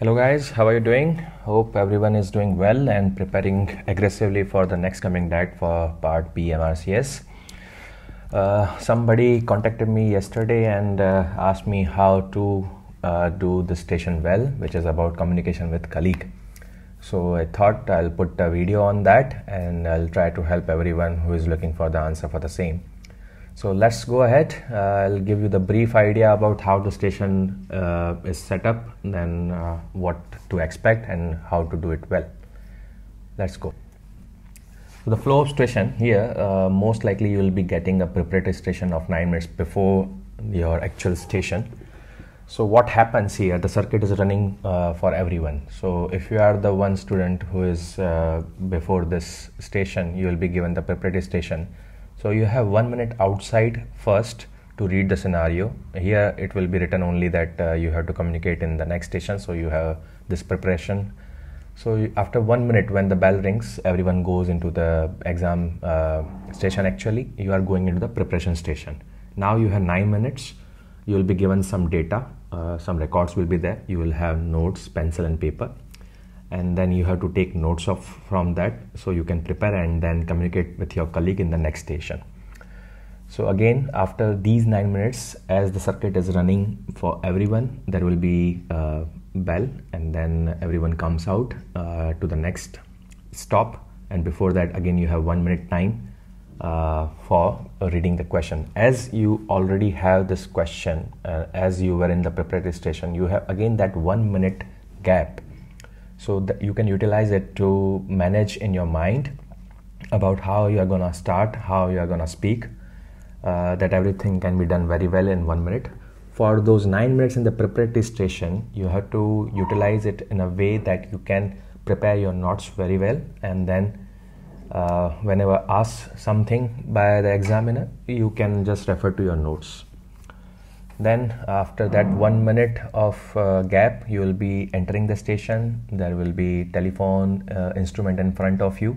hello guys how are you doing hope everyone is doing well and preparing aggressively for the next coming diet for part b mrcs uh, somebody contacted me yesterday and uh, asked me how to uh, do the station well which is about communication with colleague so i thought i'll put a video on that and i'll try to help everyone who is looking for the answer for the same so let's go ahead. Uh, I'll give you the brief idea about how the station uh, is set up, then uh, what to expect and how to do it well. Let's go. So the flow of station here, uh, most likely you will be getting a preparatory station of 9 minutes before your actual station. So what happens here, the circuit is running uh, for everyone. So if you are the one student who is uh, before this station, you will be given the preparatory station so you have one minute outside first to read the scenario here it will be written only that uh, you have to communicate in the next station so you have this preparation so after one minute when the bell rings everyone goes into the exam uh, station actually you are going into the preparation station now you have nine minutes you will be given some data uh, some records will be there you will have notes pencil and paper and then you have to take notes of from that so you can prepare and then communicate with your colleague in the next station so again after these nine minutes as the circuit is running for everyone there will be a bell and then everyone comes out uh, to the next stop and before that again you have one minute time uh, for reading the question as you already have this question uh, as you were in the preparatory station you have again that one minute gap so that you can utilize it to manage in your mind about how you are going to start how you are going to speak uh, that everything can be done very well in one minute for those nine minutes in the preparatory station you have to utilize it in a way that you can prepare your notes very well and then uh, whenever asked something by the examiner you can just refer to your notes then after that one minute of uh, gap you will be entering the station there will be telephone uh, instrument in front of you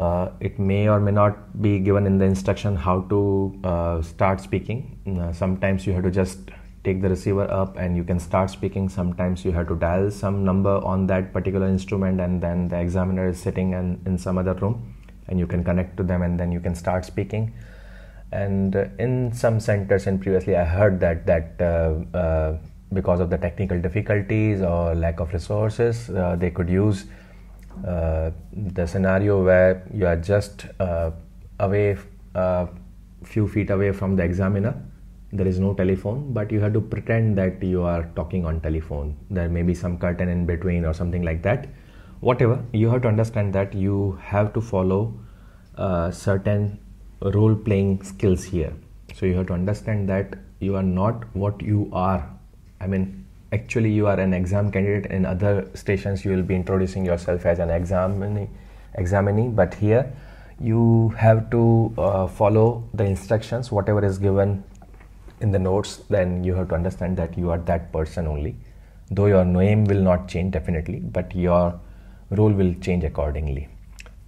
uh, it may or may not be given in the instruction how to uh, start speaking uh, sometimes you have to just take the receiver up and you can start speaking sometimes you have to dial some number on that particular instrument and then the examiner is sitting and in some other room and you can connect to them and then you can start speaking and uh, in some centers and previously i heard that that uh, uh, because of the technical difficulties or lack of resources they could use the scenario where you are just away a few feet away from the examiner there is no telephone but you have to pretend that you are talking on telephone there may be some curtain in between or something like that whatever you have to understand that you have to follow uh, certain role playing skills here so you have to understand that you are not what you are i mean actually you are an exam candidate in other stations you will be introducing yourself as an examinee examinee but here you have to uh, follow the instructions whatever is given in the notes then you have to understand that you are that person only though your name will not change definitely but your role will change accordingly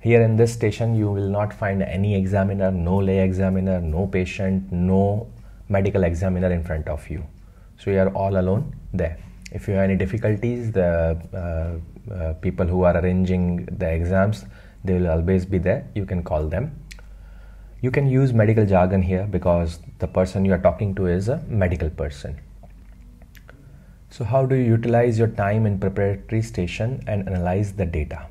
here in this station, you will not find any examiner, no lay examiner, no patient, no medical examiner in front of you. So you are all alone there. If you have any difficulties, the uh, uh, people who are arranging the exams, they will always be there. You can call them. You can use medical jargon here because the person you are talking to is a medical person. So, how do you utilize your time in preparatory station and analyze the data?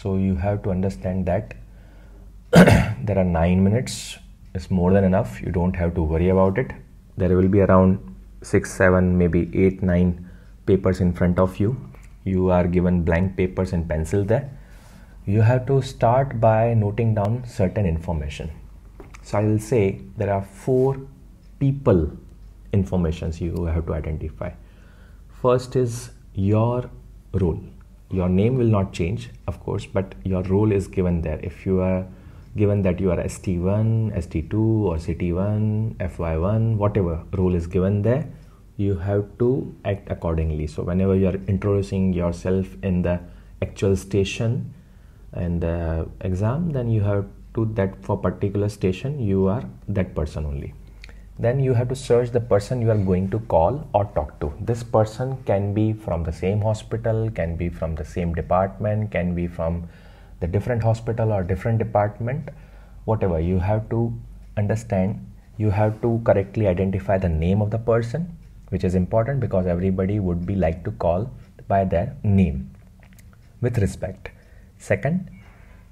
so you have to understand that there are 9 minutes it's more than enough you don't have to worry about it there will be around 6 7 maybe 8 9 papers in front of you you are given blank papers and pencil there you have to start by noting down certain information so i will say there are four people informations you have to identify first is your role your name will not change of course but your role is given there if you are given that you are st1 st2 or ct1 fy1 whatever role is given there you have to act accordingly so whenever you are introducing yourself in the actual station and the uh, exam then you have to that for particular station you are that person only then you have to search the person you are going to call or talk to this person can be from the same hospital can be from the same department can be from the different hospital or different department whatever you have to understand you have to correctly identify the name of the person which is important because everybody would be like to call by their name with respect second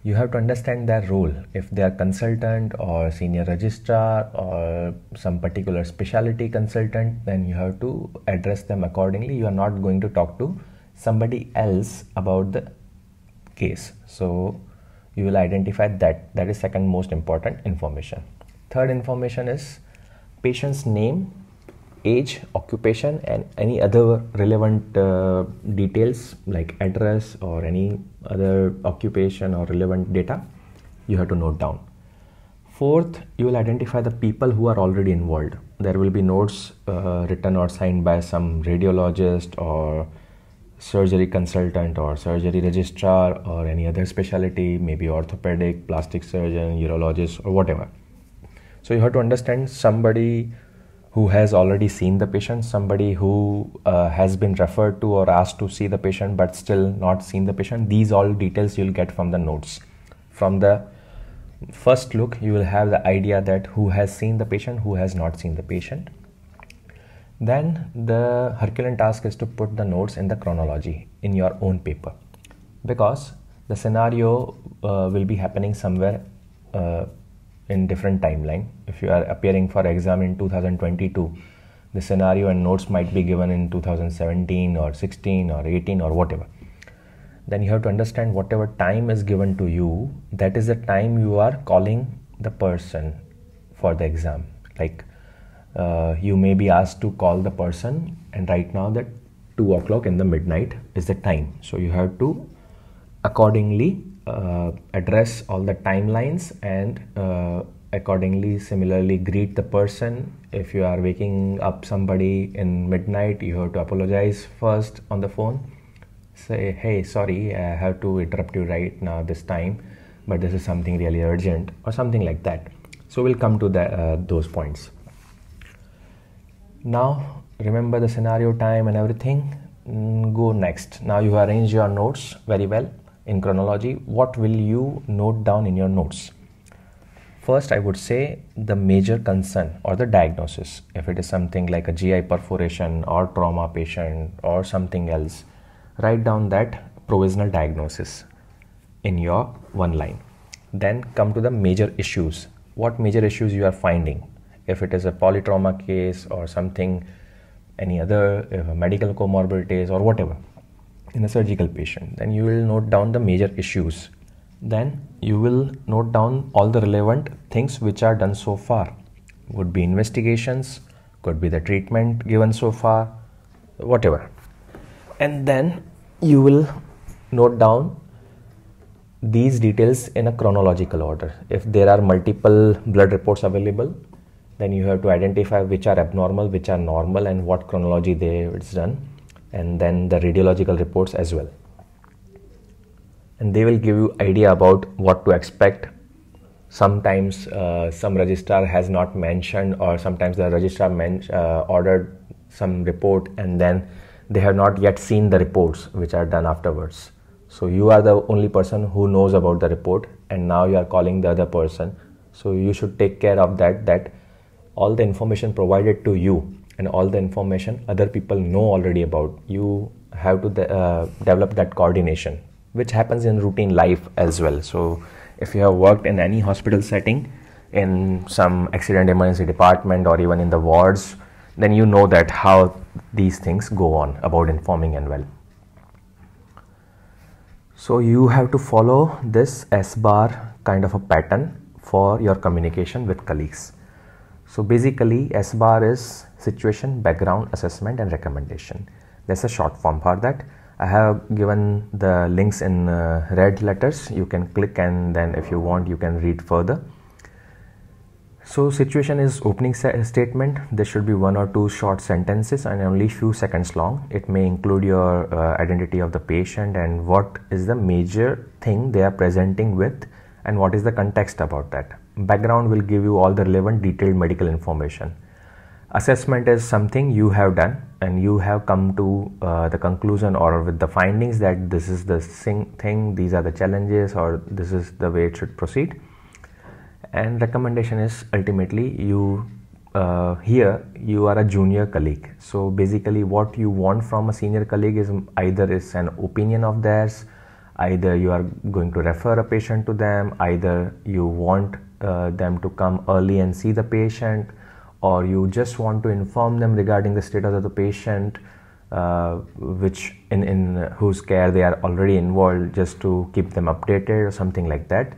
you have to understand their role if they are consultant or senior registrar or some particular specialty consultant then you have to address them accordingly you are not going to talk to somebody else about the case so you will identify that that is second most important information third information is patient's name age, occupation, and any other relevant uh, details like address or any other occupation or relevant data you have to note down. Fourth, you will identify the people who are already involved. There will be notes uh, written or signed by some radiologist or surgery consultant or surgery registrar or any other specialty, maybe orthopedic, plastic surgeon, urologist, or whatever. So you have to understand somebody who has already seen the patient, somebody who uh, has been referred to or asked to see the patient but still not seen the patient. These all details you'll get from the notes. From the first look, you will have the idea that who has seen the patient, who has not seen the patient. Then the Herculean task is to put the notes in the chronology in your own paper because the scenario uh, will be happening somewhere uh, in different timeline. If you are appearing for exam in 2022, the scenario and notes might be given in 2017 or 16 or 18 or whatever. Then you have to understand whatever time is given to you, that is the time you are calling the person for the exam. Like uh, you may be asked to call the person, and right now that 2 o'clock in the midnight is the time. So you have to accordingly uh, address all the timelines and uh, accordingly similarly greet the person if you are waking up somebody in midnight you have to apologize first on the phone say hey sorry i have to interrupt you right now this time but this is something really urgent or something like that so we'll come to the, uh, those points now remember the scenario time and everything mm, go next now you arrange your notes very well in chronology what will you note down in your notes first i would say the major concern or the diagnosis if it is something like a gi perforation or trauma patient or something else write down that provisional diagnosis in your one line then come to the major issues what major issues you are finding if it is a polytrauma case or something any other medical comorbidities or whatever in a surgical patient then you will note down the major issues then you will note down all the relevant things which are done so far would be investigations could be the treatment given so far whatever and then you will note down these details in a chronological order if there are multiple blood reports available then you have to identify which are abnormal which are normal and what chronology they it's done and then the radiological reports as well and they will give you idea about what to expect sometimes uh, some registrar has not mentioned or sometimes the registrar men- uh, ordered some report and then they have not yet seen the reports which are done afterwards so you are the only person who knows about the report and now you are calling the other person so you should take care of that that all the information provided to you and all the information other people know already about you have to de- uh, develop that coordination which happens in routine life as well so if you have worked in any hospital setting in some accident emergency department or even in the wards then you know that how these things go on about informing and well so you have to follow this s bar kind of a pattern for your communication with colleagues so basically S bar is situation, background, assessment and recommendation. That's a short form for that. I have given the links in uh, red letters. You can click and then if you want you can read further. So situation is opening statement. There should be one or two short sentences and only few seconds long. It may include your uh, identity of the patient and what is the major thing they are presenting with and what is the context about that. Background will give you all the relevant detailed medical information. Assessment is something you have done and you have come to uh, the conclusion or with the findings that this is the thing, these are the challenges, or this is the way it should proceed. And recommendation is ultimately you uh, here you are a junior colleague so basically what you want from a senior colleague is either is an opinion of theirs either you are going to refer a patient to them either you want uh, them to come early and see the patient, or you just want to inform them regarding the status of the patient, uh, which in, in whose care they are already involved, just to keep them updated or something like that.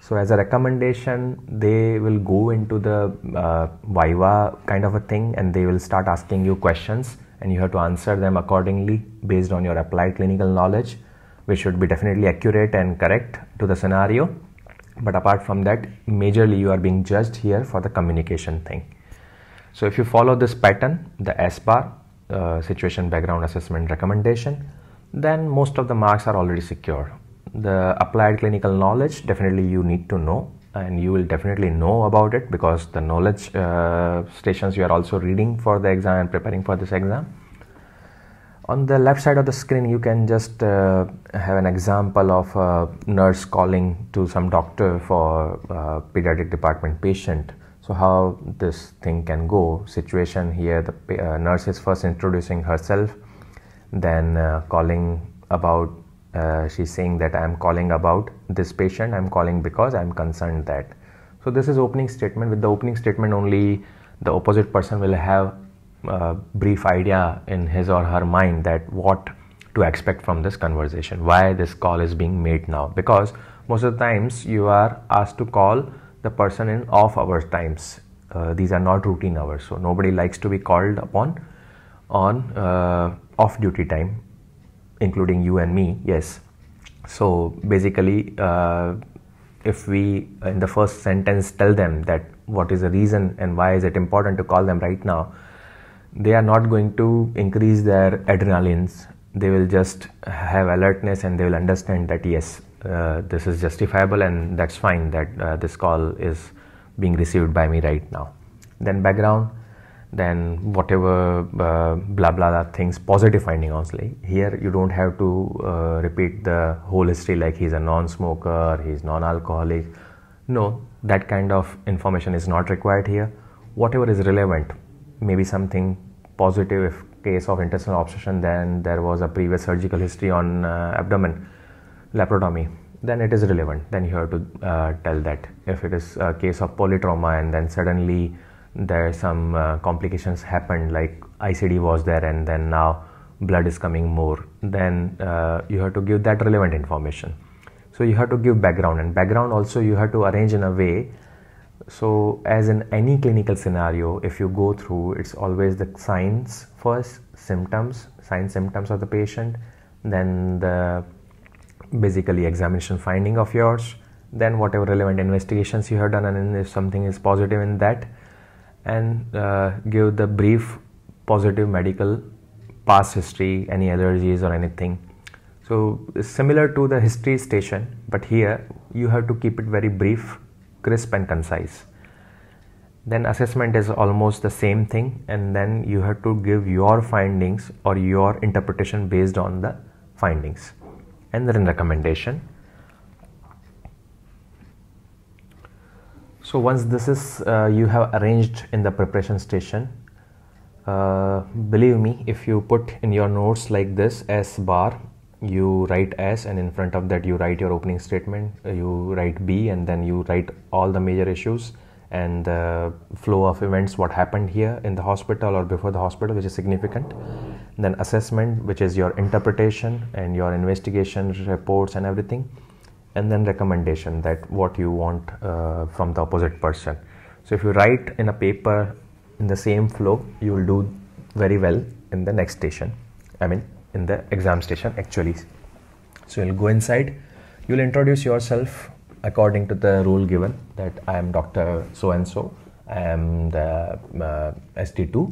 So as a recommendation, they will go into the uh, Viva kind of a thing, and they will start asking you questions, and you have to answer them accordingly based on your applied clinical knowledge, which should be definitely accurate and correct to the scenario but apart from that majorly you are being judged here for the communication thing so if you follow this pattern the s bar uh, situation background assessment recommendation then most of the marks are already secure the applied clinical knowledge definitely you need to know and you will definitely know about it because the knowledge uh, stations you are also reading for the exam and preparing for this exam on the left side of the screen you can just uh, have an example of a nurse calling to some doctor for pediatric department patient so how this thing can go situation here the uh, nurse is first introducing herself then uh, calling about uh, she's saying that i'm calling about this patient i'm calling because i'm concerned that so this is opening statement with the opening statement only the opposite person will have brief idea in his or her mind that what to expect from this conversation, why this call is being made now. Because most of the times you are asked to call the person in off hours times. Uh, these are not routine hours, so nobody likes to be called upon on uh, off duty time, including you and me. Yes. So basically, uh, if we in the first sentence tell them that what is the reason and why is it important to call them right now they are not going to increase their adrenalines they will just have alertness and they will understand that yes uh, this is justifiable and that's fine that uh, this call is being received by me right now then background then whatever uh, blah blah things positive finding honestly here you don't have to uh, repeat the whole history like he's a non-smoker he's non-alcoholic no that kind of information is not required here whatever is relevant maybe something positive if case of intestinal obstruction then there was a previous surgical history on uh, abdomen laparotomy then it is relevant then you have to uh, tell that if it is a case of polytrauma and then suddenly there are some uh, complications happened like icd was there and then now blood is coming more then uh, you have to give that relevant information so you have to give background and background also you have to arrange in a way so, as in any clinical scenario, if you go through, it's always the signs first, symptoms, signs, symptoms of the patient, then the basically examination finding of yours, then whatever relevant investigations you have done, and if something is positive in that, and uh, give the brief positive medical past history, any allergies or anything. So, similar to the history station, but here you have to keep it very brief crisp and concise then assessment is almost the same thing and then you have to give your findings or your interpretation based on the findings and then recommendation so once this is uh, you have arranged in the preparation station uh, believe me if you put in your notes like this s bar you write s and in front of that you write your opening statement uh, you write b and then you write all the major issues and the flow of events what happened here in the hospital or before the hospital which is significant then assessment which is your interpretation and your investigation reports and everything and then recommendation that what you want uh, from the opposite person so if you write in a paper in the same flow you will do very well in the next station i mean in the exam station actually so you'll go inside you'll introduce yourself according to the rule given that i am dr so and so i am the uh, st2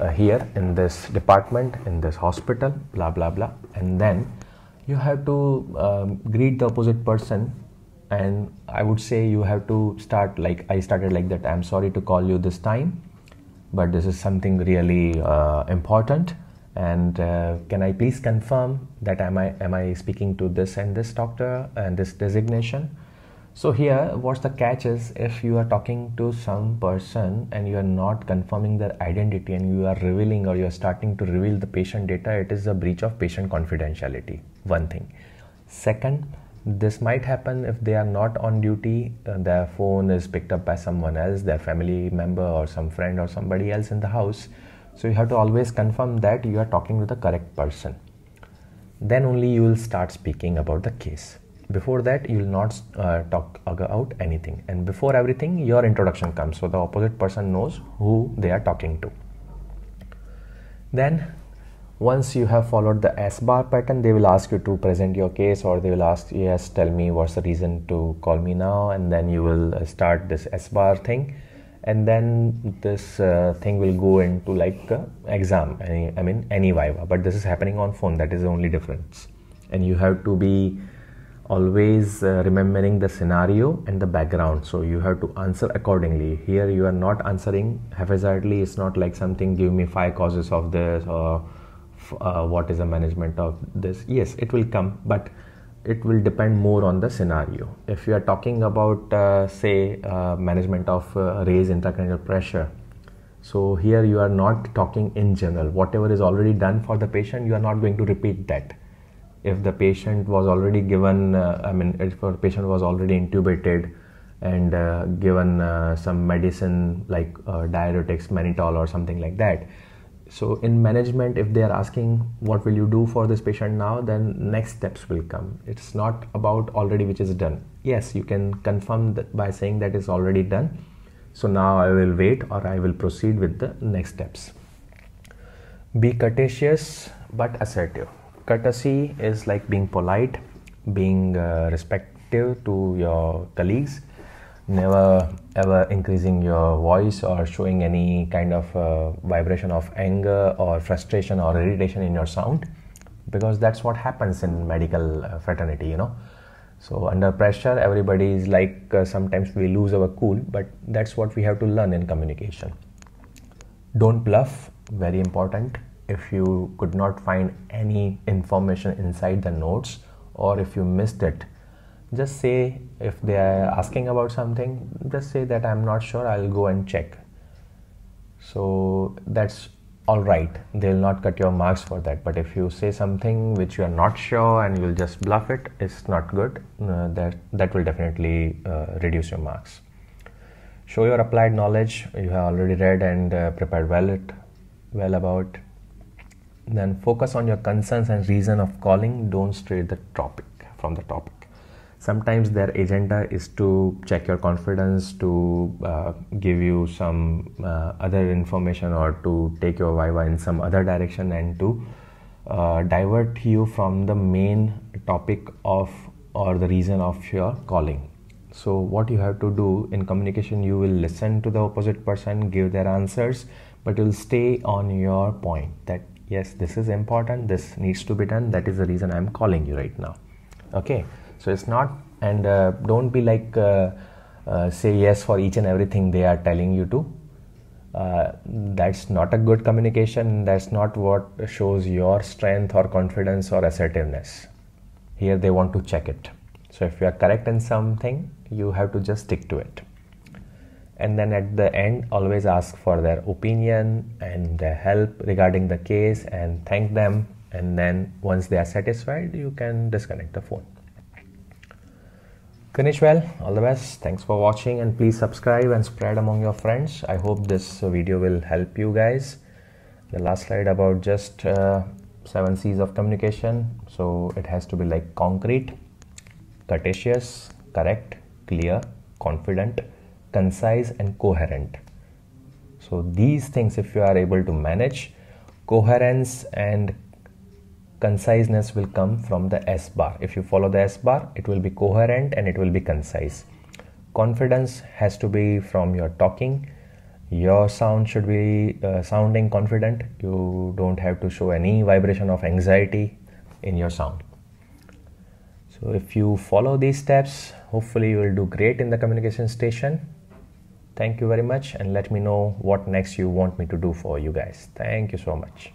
uh, here in this department in this hospital blah blah blah and then you have to um, greet the opposite person and i would say you have to start like i started like that i'm sorry to call you this time but this is something really uh, important and uh, can I please confirm that am I am I speaking to this and this doctor and this designation? So here, what's the catch is if you are talking to some person and you are not confirming their identity and you are revealing or you are starting to reveal the patient data, it is a breach of patient confidentiality. One thing. Second, this might happen if they are not on duty uh, their phone is picked up by someone else their family member or some friend or somebody else in the house so you have to always confirm that you are talking to the correct person then only you will start speaking about the case before that you will not uh, talk about anything and before everything your introduction comes so the opposite person knows who they are talking to then once you have followed the S bar pattern, they will ask you to present your case or they will ask, Yes, tell me what's the reason to call me now. And then you will uh, start this S bar thing and then this uh, thing will go into like uh, exam any, i mean any viva but this is happening on phone that is the only difference and you have to be always uh, remembering the scenario and the background so you have to answer accordingly here you are not answering haphazardly it's not like something give me five causes of this or uh, what is the management of this yes it will come but it will depend more on the scenario. If you are talking about, uh, say, uh, management of uh, raise intracranial pressure, so here you are not talking in general. Whatever is already done for the patient, you are not going to repeat that. If the patient was already given, uh, I mean, if the patient was already intubated and uh, given uh, some medicine like diuretics, mannitol, or something like that, so in management if they are asking what will you do for this patient now then next steps will come it's not about already which is done yes you can confirm by saying that is already done so now i will wait or i will proceed with the next steps be courteous but assertive courtesy is like being polite being uh, respectful to your colleagues never ever increasing your voice or showing any kind of uh, vibration of anger or frustration or irritation in your sound because that's what happens in medical uh, fraternity you know so under pressure everybody is like uh, sometimes we lose our cool but that's what we have to learn in communication don't bluff very important if you could not find any information inside the notes or if you missed it just say if they are asking about something just say that i'm not sure i'll go and check so that's all right they'll not cut your marks for that but if you say something which you are not sure and you'll just bluff it it's not good uh, that that will definitely uh, reduce your marks show your applied knowledge you have already read and uh, prepared well it well about then focus on your concerns and reason of calling don't stray the topic from the topic sometimes their agenda is to check your confidence to uh, give you some uh, other information or to take your viva in some other direction and to uh, divert you from the main topic of or the reason of your calling so what you have to do in communication you will listen to the opposite person give their answers but you'll stay on your point that yes this is important this needs to be done that is the reason i'm calling you right now okay so it's not and uh, don't be like uh, uh, say yes for each and everything they are telling you to uh, that's not a good communication that's not what shows your strength or confidence or assertiveness here they want to check it so if you are correct in something you have to just stick to it and then at the end always ask for their opinion and their help regarding the case and thank them and then once they are satisfied you can disconnect the phone Finish well, all the best. Thanks for watching and please subscribe and spread among your friends. I hope this video will help you guys. The last slide about just uh, seven C's of communication. So it has to be like concrete, courteous, correct, clear, confident, concise, and coherent. So these things, if you are able to manage, coherence and conciseness will come from the S bar. If you follow the S bar, it will be coherent and it will be concise. Confidence has to be from your talking. Your sound should be uh, sounding confident. You don't have to show any vibration of anxiety in your sound. So, if you follow these steps, hopefully, you will do great in the communication station. Thank you very much, and let me know what next you want me to do for you guys. Thank you so much.